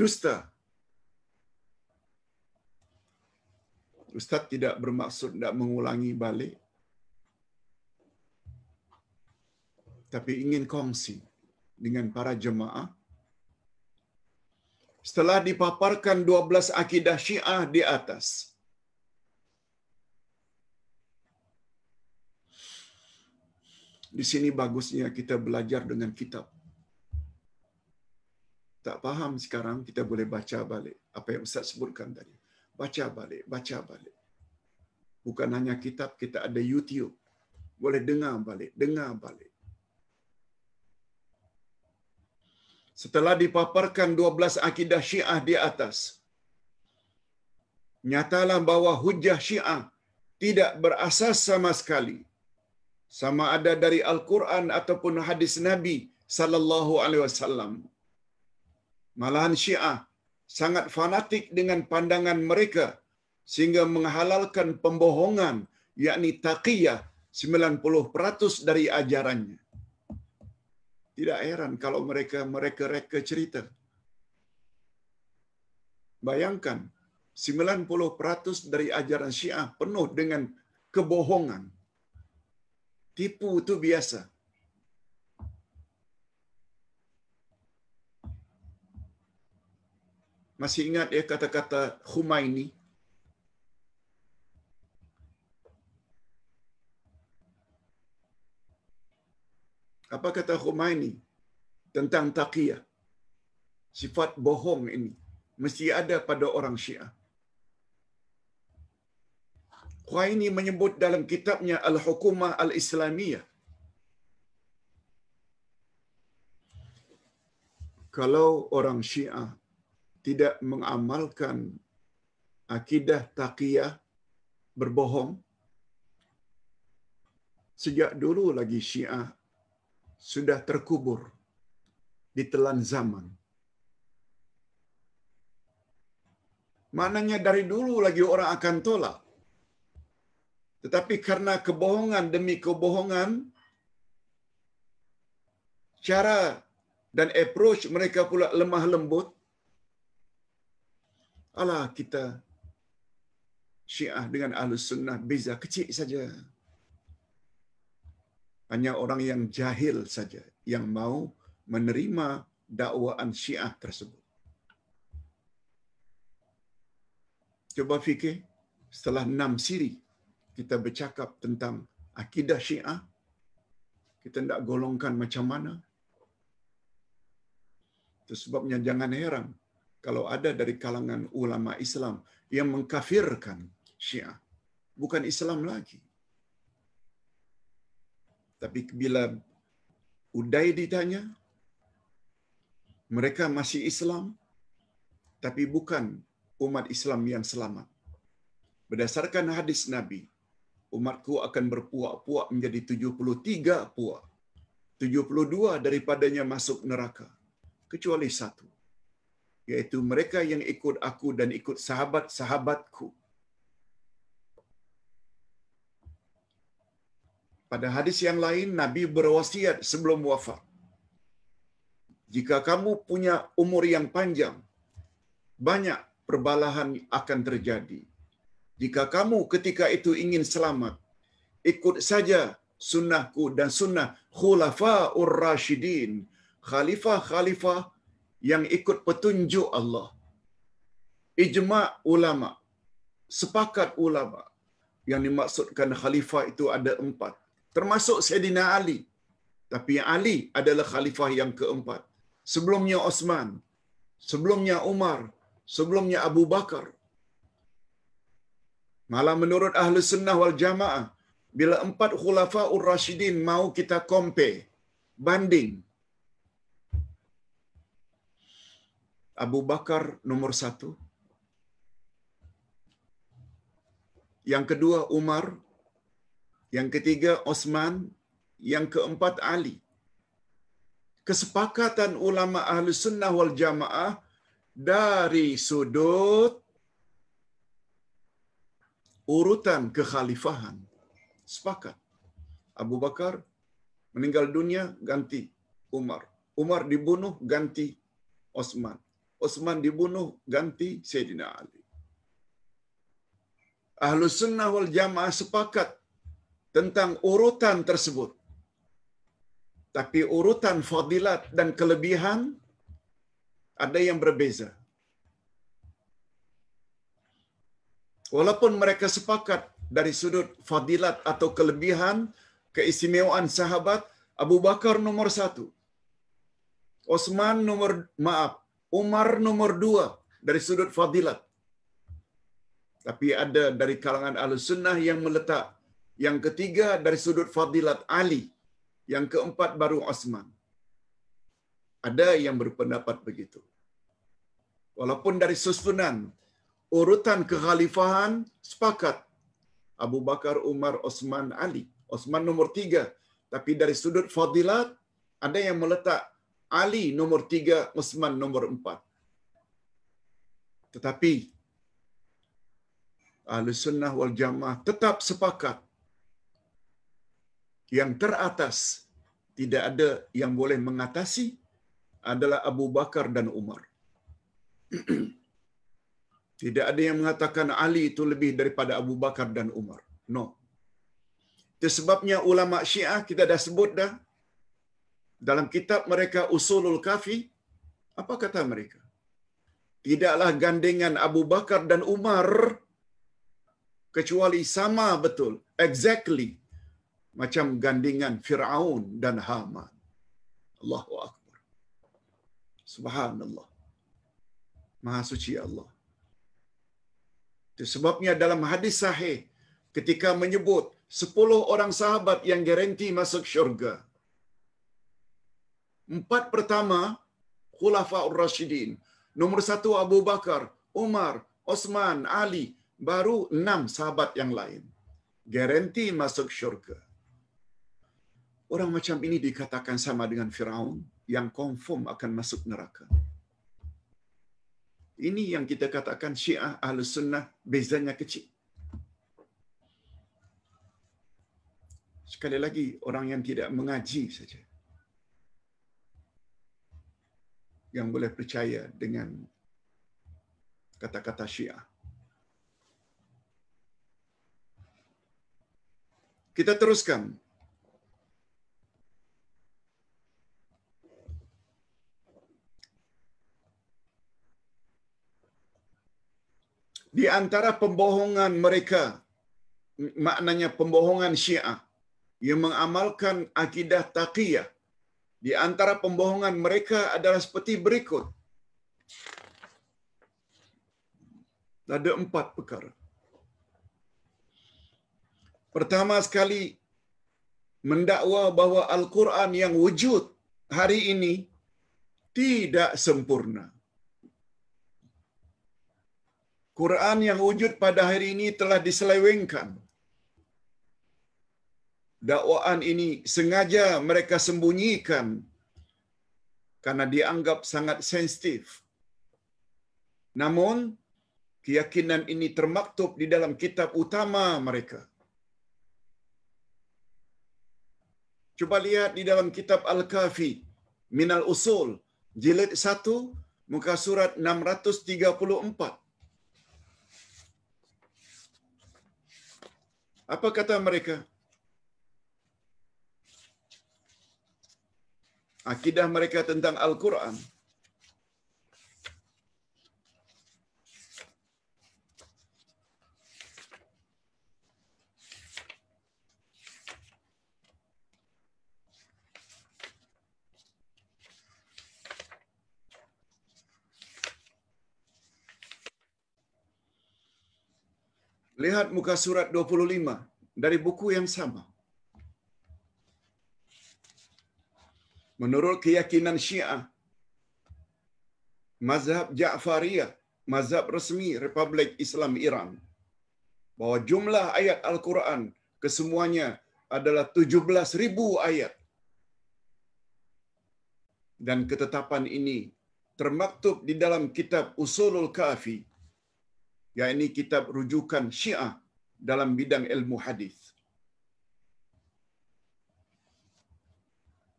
dusta, Ustaz tidak bermaksud tidak mengulangi balik. Tapi ingin kongsi dengan para jemaah. Setelah dipaparkan 12 akidah syiah di atas. Di sini bagusnya kita belajar dengan kitab. Tak paham sekarang kita boleh baca balik apa yang Ustaz sebutkan tadi baca balik, baca balik. Bukan hanya kitab, kita ada YouTube. Boleh dengar balik, dengar balik. Setelah dipaparkan 12 akidah syiah di atas, nyatalah bahawa hujah syiah tidak berasas sama sekali sama ada dari Al-Quran ataupun hadis Nabi sallallahu alaihi wasallam. Malahan Syiah sangat fanatik dengan pandangan mereka sehingga menghalalkan pembohongan yakni taqiyah 90% dari ajarannya. Tidak heran kalau mereka mereka reka cerita. Bayangkan 90% dari ajaran Syiah penuh dengan kebohongan. Tipu itu biasa. Masih ingat ya kata-kata Khumaini. Apa kata Khumaini tentang taqiyah? Sifat bohong ini mesti ada pada orang Syiah. Khumaini menyebut dalam kitabnya Al-Hukumah Al-Islamiyah kalau orang Syiah tidak mengamalkan akidah taqiyah berbohong sejak dulu lagi syiah sudah terkubur ditelan zaman maknanya dari dulu lagi orang akan tolak tetapi karena kebohongan demi kebohongan cara dan approach mereka pula lemah lembut Alah kita syiah dengan ahlus sunnah beza kecil saja. Hanya orang yang jahil saja yang mau menerima dakwaan syiah tersebut. Coba fikir setelah enam siri kita bercakap tentang akidah syiah, kita tidak golongkan macam mana. Itu sebabnya jangan heran kalau ada dari kalangan ulama Islam yang mengkafirkan Syiah, bukan Islam lagi. Tapi bila Uday ditanya, mereka masih Islam, tapi bukan umat Islam yang selamat. Berdasarkan hadis Nabi, umatku akan berpuak-puak menjadi 73 puak. 72 daripadanya masuk neraka. Kecuali satu iaitu mereka yang ikut aku dan ikut sahabat-sahabatku. Pada hadis yang lain, Nabi berwasiat sebelum wafat. Jika kamu punya umur yang panjang, banyak perbalahan akan terjadi. Jika kamu ketika itu ingin selamat, ikut saja sunnahku dan sunnah khulafa ur-rashidin, khalifah-khalifah yang ikut petunjuk Allah. Ijma' ulama, sepakat ulama yang dimaksudkan khalifah itu ada empat. Termasuk Sayyidina Ali. Tapi Ali adalah khalifah yang keempat. Sebelumnya Osman, sebelumnya Umar, sebelumnya Abu Bakar. Malah menurut Ahli Sunnah wal Jamaah, bila empat khulafah Ur-Rashidin mau kita compare, banding, Abu Bakar nomor satu. Yang kedua Umar. Yang ketiga Osman. Yang keempat Ali. Kesepakatan ulama ahli sunnah wal jamaah dari sudut urutan kekhalifahan. Sepakat. Abu Bakar meninggal dunia, ganti Umar. Umar dibunuh, ganti Osman. Osman dibunuh ganti Sayyidina Ali. Ahlus sunnah wal jamaah sepakat tentang urutan tersebut. Tapi urutan fadilat dan kelebihan ada yang berbeza. Walaupun mereka sepakat dari sudut fadilat atau kelebihan, keistimewaan sahabat, Abu Bakar nomor satu. Osman nomor, maaf, Umar nomor dua dari sudut fadilat. Tapi ada dari kalangan ahli sunnah yang meletak. Yang ketiga dari sudut fadilat Ali. Yang keempat baru Osman. Ada yang berpendapat begitu. Walaupun dari susunan urutan kekhalifahan sepakat. Abu Bakar, Umar, Osman, Ali. Osman nomor tiga. Tapi dari sudut fadilat ada yang meletak Ali nomor tiga, Usman nomor empat. Tetapi, Ahli Sunnah wal Jamaah tetap sepakat yang teratas tidak ada yang boleh mengatasi adalah Abu Bakar dan Umar. tidak ada yang mengatakan Ali itu lebih daripada Abu Bakar dan Umar. No. Itu sebabnya ulama Syiah kita dah sebut dah dalam kitab mereka Usulul Kafi, apa kata mereka? Tidaklah gandengan Abu Bakar dan Umar kecuali sama betul, exactly macam gandengan Fir'aun dan Haman. Allahu Akbar. Subhanallah. Maha suci Allah. Itu sebabnya dalam hadis sahih ketika menyebut sepuluh orang sahabat yang garanti masuk syurga empat pertama khulafa ar-rasyidin. Nomor satu Abu Bakar, Umar, Osman, Ali, baru enam sahabat yang lain. Garanti masuk syurga. Orang macam ini dikatakan sama dengan Firaun yang confirm akan masuk neraka. Ini yang kita katakan Syiah Ahlu Sunnah bezanya kecil. Sekali lagi, orang yang tidak mengaji saja. yang boleh percaya dengan kata-kata Syiah. Kita teruskan. Di antara pembohongan mereka, maknanya pembohongan Syiah yang mengamalkan akidah taqiyah di antara pembohongan mereka adalah seperti berikut. Ada empat perkara. Pertama sekali, mendakwa bahwa Al-Quran yang wujud hari ini tidak sempurna. Quran yang wujud pada hari ini telah diselewengkan dakwaan ini sengaja mereka sembunyikan karena dianggap sangat sensitif. Namun, keyakinan ini termaktub di dalam kitab utama mereka. Cuba lihat di dalam kitab Al-Kafi, Minal Usul, jilid 1, muka surat 634. Apa kata mereka? akidah mereka tentang Al-Quran. Lihat muka surat 25 dari buku yang sama. menurut keyakinan Syiah, mazhab Ja'fariyah, mazhab resmi Republik Islam Iran, bahawa jumlah ayat Al-Quran kesemuanya adalah 17,000 ayat. Dan ketetapan ini termaktub di dalam kitab Usulul Kafi, yakni kitab rujukan Syiah dalam bidang ilmu hadis.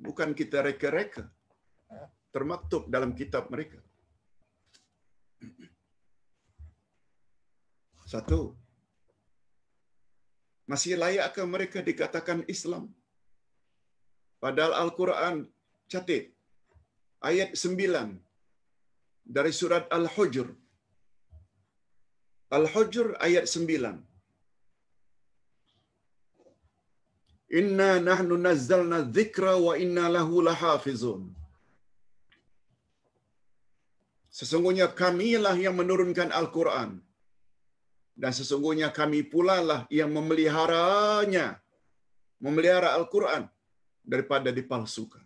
bukan kita reka-reka. Termaktub dalam kitab mereka. Satu. Masih layakkah mereka dikatakan Islam? Padahal Al-Quran catat ayat 9 dari surat Al-Hujur. Al-Hujur ayat Inna nahnu nazzalna dzikra wa inna lahu lahafizun. Sesungguhnya kamilah yang menurunkan Al-Quran. Dan sesungguhnya kami pula lah yang memeliharanya. Memelihara Al-Quran daripada dipalsukan.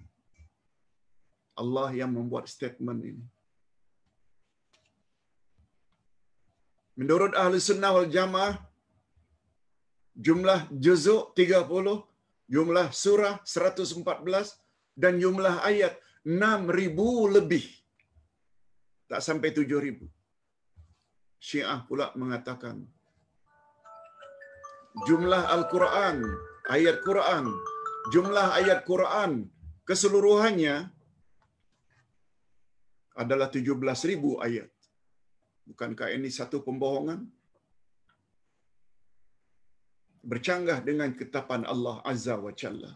Allah yang membuat statement ini. Menurut Ahli Sunnah wal Jamaah, jumlah juzuk jumlah surah 114 dan jumlah ayat 6000 lebih. Tak sampai 7000. Syiah pula mengatakan jumlah Al-Quran, ayat Quran, jumlah ayat Quran keseluruhannya adalah 17000 ayat. Bukankah ini satu pembohongan? bercanggah dengan ketapan Allah Azza wa Jalla.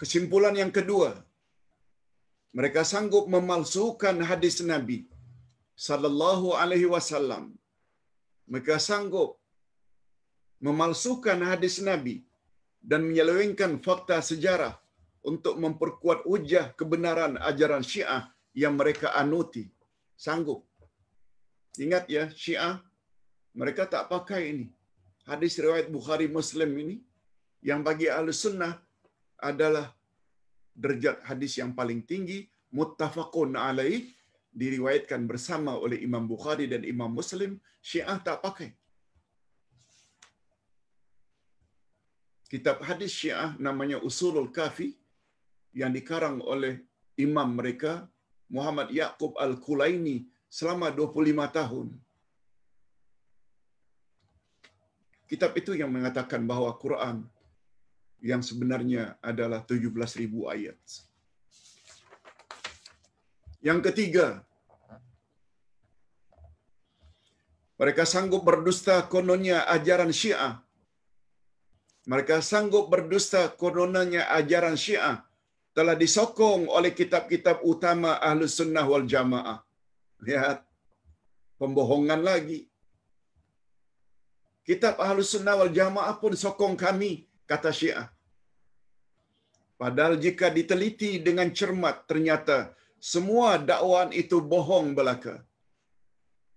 Kesimpulan yang kedua, mereka sanggup memalsukan hadis Nabi sallallahu alaihi wasallam. Mereka sanggup memalsukan hadis Nabi dan menyelewengkan fakta sejarah untuk memperkuat ujah kebenaran ajaran Syiah yang mereka anuti. Sanggup. Ingat ya, Syiah, mereka tak pakai ini. Hadis riwayat Bukhari Muslim ini, yang bagi ahli sunnah adalah derajat hadis yang paling tinggi, muttafaqun alaih, diriwayatkan bersama oleh Imam Bukhari dan Imam Muslim, Syiah tak pakai. Kitab hadis Syiah namanya Usulul Kafi yang dikarang oleh imam mereka Muhammad Yaqub Al-Kulaini selama 25 tahun. Kitab itu yang mengatakan bahwa Quran yang sebenarnya adalah 17.000 ayat. Yang ketiga, mereka sanggup berdusta kononnya ajaran Syiah. Mereka sanggup berdusta kononnya ajaran Syiah telah disokong oleh kitab-kitab utama Ahlus Sunnah wal Jamaah. lihat pembohongan lagi. Kitab Ahlus Sunnah wal Jamaah pun sokong kami, kata Syiah. Padahal jika diteliti dengan cermat, ternyata semua dakwaan itu bohong belaka.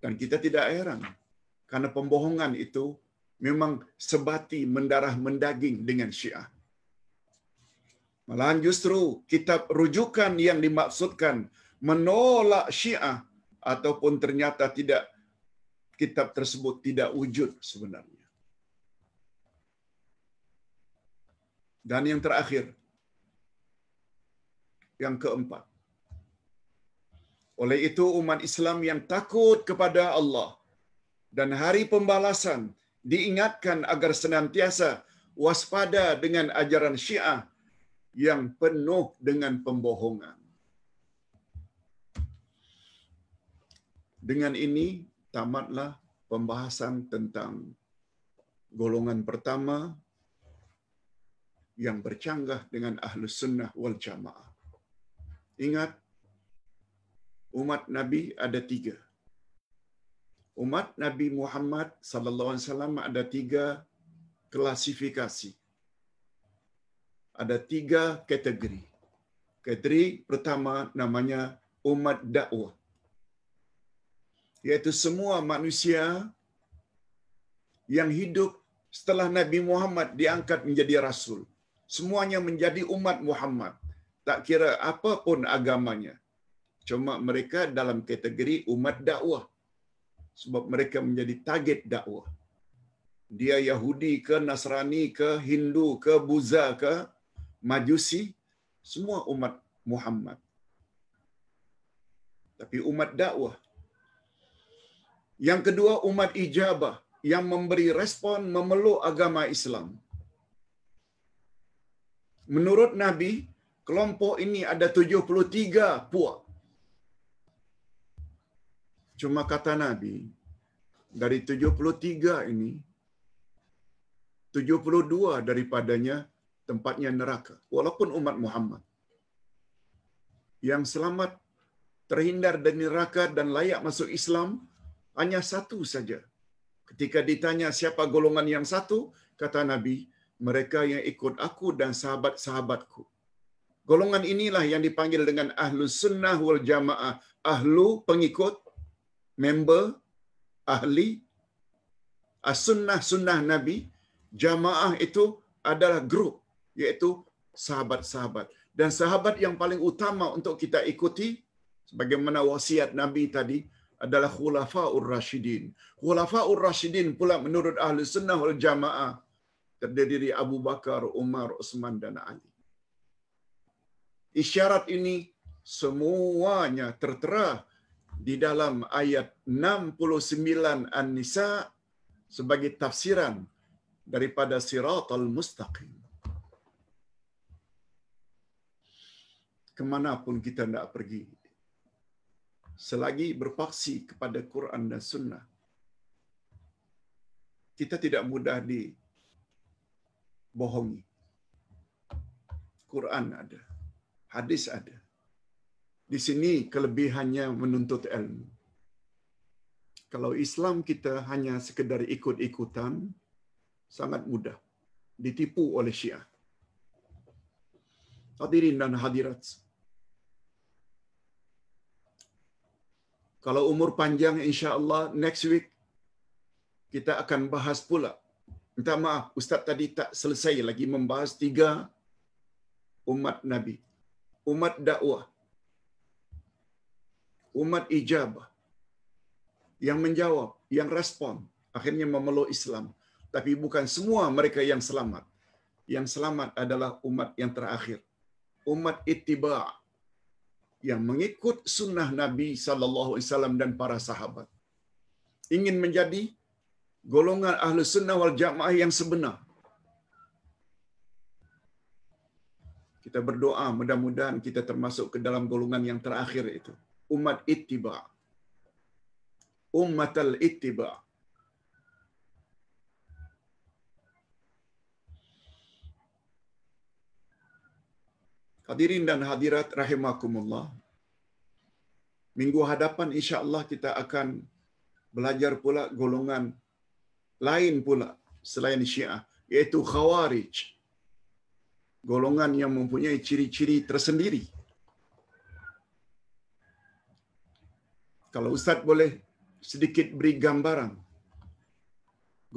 Dan kita tidak heran. Karena pembohongan itu memang sebati mendarah mendaging dengan Syiah. Malahan justru kitab rujukan yang dimaksudkan menolak Syiah ataupun ternyata tidak kitab tersebut tidak wujud sebenarnya. Dan yang terakhir, yang keempat. Oleh itu umat Islam yang takut kepada Allah dan hari pembalasan diingatkan agar senantiasa waspada dengan ajaran Syiah yang penuh dengan pembohongan. Dengan ini tamatlah pembahasan tentang golongan pertama yang bercanggah dengan ahlu Sunnah wal Jamaah. Ingat, umat Nabi ada tiga. Umat Nabi Muhammad sallallahu alaihi wasallam ada tiga klasifikasi. Ada tiga kategori. Kategori pertama namanya umat dakwah iaitu semua manusia yang hidup setelah Nabi Muhammad diangkat menjadi rasul semuanya menjadi umat Muhammad tak kira apa pun agamanya cuma mereka dalam kategori umat dakwah sebab mereka menjadi target dakwah dia Yahudi ke Nasrani ke Hindu ke Buddha ke Majusi semua umat Muhammad tapi umat dakwah Yang kedua umat ijabah yang memberi respon memeluk agama Islam. Menurut Nabi, kelompok ini ada 73 puak. Cuma kata Nabi, dari 73 ini, 72 daripadanya tempatnya neraka. Walaupun umat Muhammad. Yang selamat terhindar dari neraka dan layak masuk Islam hanya satu saja. Ketika ditanya siapa golongan yang satu, kata Nabi, mereka yang ikut aku dan sahabat-sahabatku. Golongan inilah yang dipanggil dengan ahlu sunnah wal jamaah. Ahlu pengikut, member, ahli, as-sunnah-sunnah Nabi. Jamaah itu adalah grup, iaitu sahabat-sahabat. Dan sahabat yang paling utama untuk kita ikuti, sebagaimana wasiat Nabi tadi, adalah Khulafaur Rashidin. Khulafaur Rashidin pula menurut Ahli Sunnah wal Jamaah terdiri dari Abu Bakar, Umar, Utsman dan Ali. Isyarat ini semuanya tertera di dalam ayat 69 An-Nisa sebagai tafsiran daripada Siratul mustaqim. Kemanapun kita tidak pergi, selagi berpaksi kepada Quran dan Sunnah, kita tidak mudah dibohongi. Quran ada, hadis ada. Di sini kelebihannya menuntut ilmu. Kalau Islam kita hanya sekedar ikut-ikutan, sangat mudah ditipu oleh Syiah. Hadirin dan hadirat, kalau umur panjang insya Allah next week kita akan bahas pula minta maaf ustaz tadi tak selesai lagi membahas tiga umat nabi umat dakwah umat ijabah yang menjawab yang respon akhirnya memeluk Islam tapi bukan semua mereka yang selamat yang selamat adalah umat yang terakhir umat ittiba' yang mengikut sunnah Nabi sallallahu alaihi wasallam dan para sahabat. Ingin menjadi golongan ahli sunnah wal jamaah yang sebenar. Kita berdoa mudah-mudahan kita termasuk ke dalam golongan yang terakhir itu. Umat ittiba. Ummatal ittiba. Hadirin dan hadirat rahimakumullah. Minggu hadapan insya-Allah kita akan belajar pula golongan lain pula selain Syiah iaitu Khawarij. Golongan yang mempunyai ciri-ciri tersendiri. Kalau ustaz boleh sedikit beri gambaran.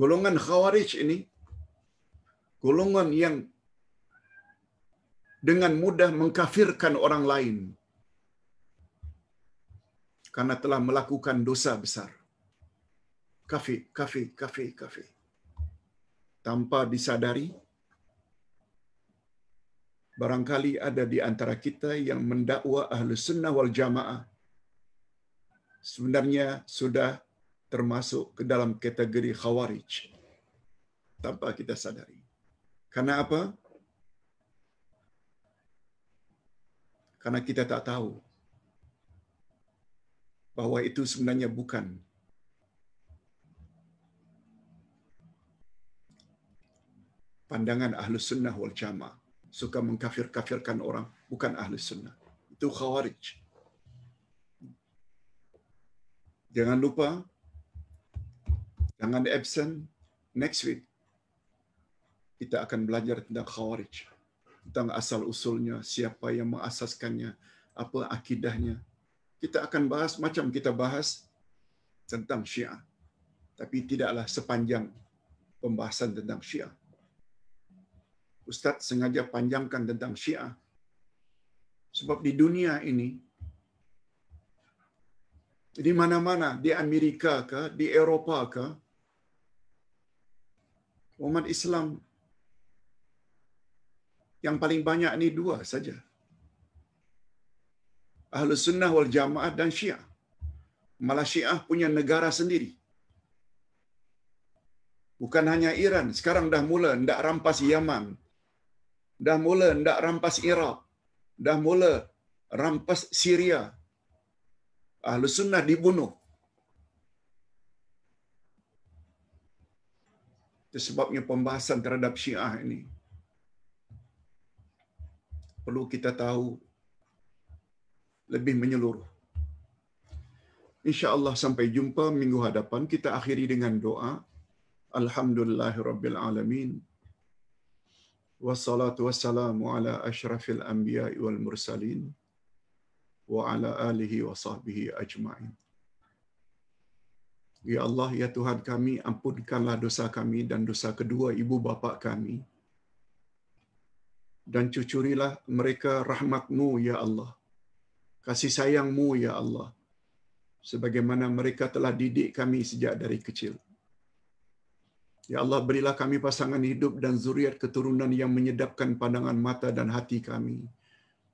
Golongan Khawarij ini golongan yang dengan mudah mengkafirkan orang lain karena telah melakukan dosa besar. Kafi, kafi, kafi, kafi. Tanpa disadari, barangkali ada di antara kita yang mendakwa ahli sunnah wal jamaah. Sebenarnya sudah termasuk ke dalam kategori khawarij. Tanpa kita sadari. Karena apa? Karena kita tak tahu bahawa itu sebenarnya bukan pandangan ahlus sunnah wal jamaah suka mengkafir-kafirkan orang bukan ahlus sunnah itu khawarij jangan lupa jangan absent next week kita akan belajar tentang khawarij tentang asal usulnya, siapa yang mengasaskannya, apa akidahnya. Kita akan bahas macam kita bahas tentang Syiah. Tapi tidaklah sepanjang pembahasan tentang Syiah. Ustaz sengaja panjangkan tentang Syiah. Sebab di dunia ini, di mana-mana, di Amerika ke, di Eropa ke, umat Islam yang paling banyak ni dua saja. Ahlus Sunnah wal Jamaah dan Syiah. Malah Syiah punya negara sendiri. Bukan hanya Iran. Sekarang dah mula tidak rampas Yaman. Dah mula tidak rampas Iraq. Dah mula rampas Syria. Ahlus Sunnah dibunuh. Itu sebabnya pembahasan terhadap Syiah ini perlu kita tahu lebih menyeluruh. InsyaAllah sampai jumpa minggu hadapan. Kita akhiri dengan doa. Alhamdulillahirrabbilalamin. Wassalatu wassalamu ala ashrafil anbiya wal mursalin. Wa ala alihi wa sahbihi ajma'in. Ya Allah, Ya Tuhan kami, ampunkanlah dosa kami dan dosa kedua ibu bapa kami dan cucurilah mereka rahmatmu, Ya Allah. Kasih sayangmu, Ya Allah. Sebagaimana mereka telah didik kami sejak dari kecil. Ya Allah, berilah kami pasangan hidup dan zuriat keturunan yang menyedapkan pandangan mata dan hati kami.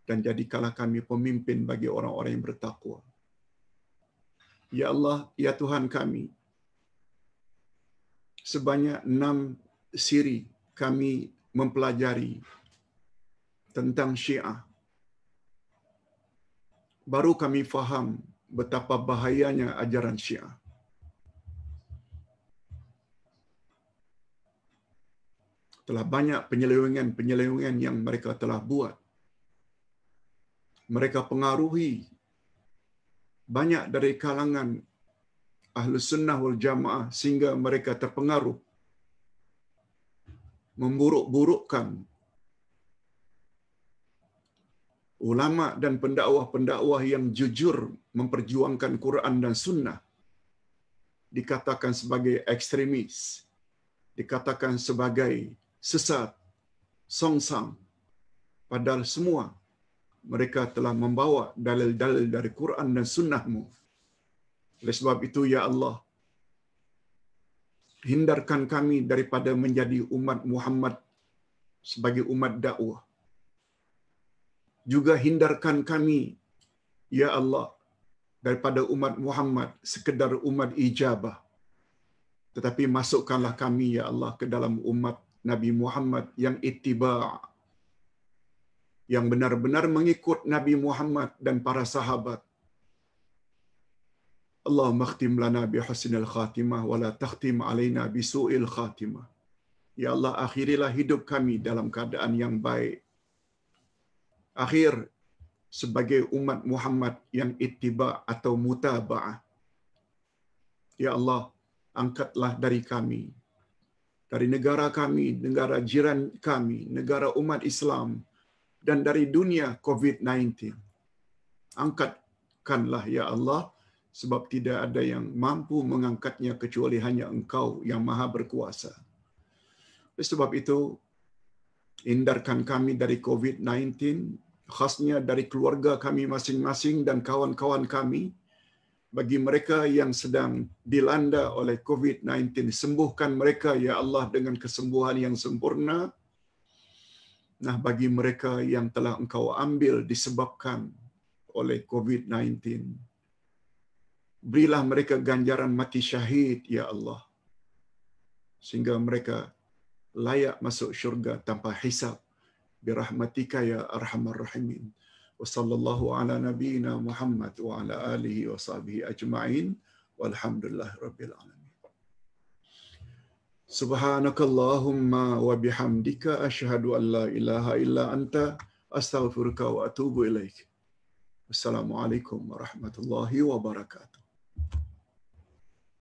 Dan jadikanlah kami pemimpin bagi orang-orang yang bertakwa. Ya Allah, Ya Tuhan kami, sebanyak enam siri kami mempelajari tentang Syiah. Baru kami faham betapa bahayanya ajaran Syiah. Telah banyak penyelewengan-penyelewengan yang mereka telah buat. Mereka pengaruhi banyak dari kalangan ahli sunnah wal jamaah sehingga mereka terpengaruh memburuk-burukkan ulama dan pendakwah-pendakwah yang jujur memperjuangkan Quran dan Sunnah dikatakan sebagai ekstremis, dikatakan sebagai sesat, songsam. Padahal semua mereka telah membawa dalil-dalil dari Quran dan Sunnahmu. Oleh sebab itu, Ya Allah, hindarkan kami daripada menjadi umat Muhammad sebagai umat dakwah juga hindarkan kami ya Allah daripada umat Muhammad sekedar umat ijabah tetapi masukkanlah kami ya Allah ke dalam umat Nabi Muhammad yang ittiba yang benar-benar mengikut Nabi Muhammad dan para sahabat Allah akhtim lana bi husnil khatimah wa la takhtim alaina bi suil khatimah ya Allah akhirilah hidup kami dalam keadaan yang baik akhir sebagai umat Muhammad yang ittiba atau mutaba'ah. Ya Allah, angkatlah dari kami, dari negara kami, negara jiran kami, negara umat Islam, dan dari dunia COVID-19. Angkatkanlah, Ya Allah, sebab tidak ada yang mampu mengangkatnya kecuali hanya Engkau yang maha berkuasa. Sebab itu, hindarkan kami dari COVID-19, khasnya dari keluarga kami masing-masing dan kawan-kawan kami. Bagi mereka yang sedang dilanda oleh COVID-19, sembuhkan mereka, Ya Allah, dengan kesembuhan yang sempurna. Nah, bagi mereka yang telah engkau ambil disebabkan oleh COVID-19, berilah mereka ganjaran mati syahid, Ya Allah. Sehingga mereka layak masuk syurga tanpa hisab. rahmatika ya arhamar rahimin. Wa sallallahu ala nabiyyina Muhammad wa ala alihi wa sahbihi ajma'in. Walhamdulillah rabbil alamin. Subhanakallahumma wa bihamdika ashhadu an la ilaha illa anta astaghfiruka wa atubu ilaik. Assalamualaikum warahmatullahi wabarakatuh.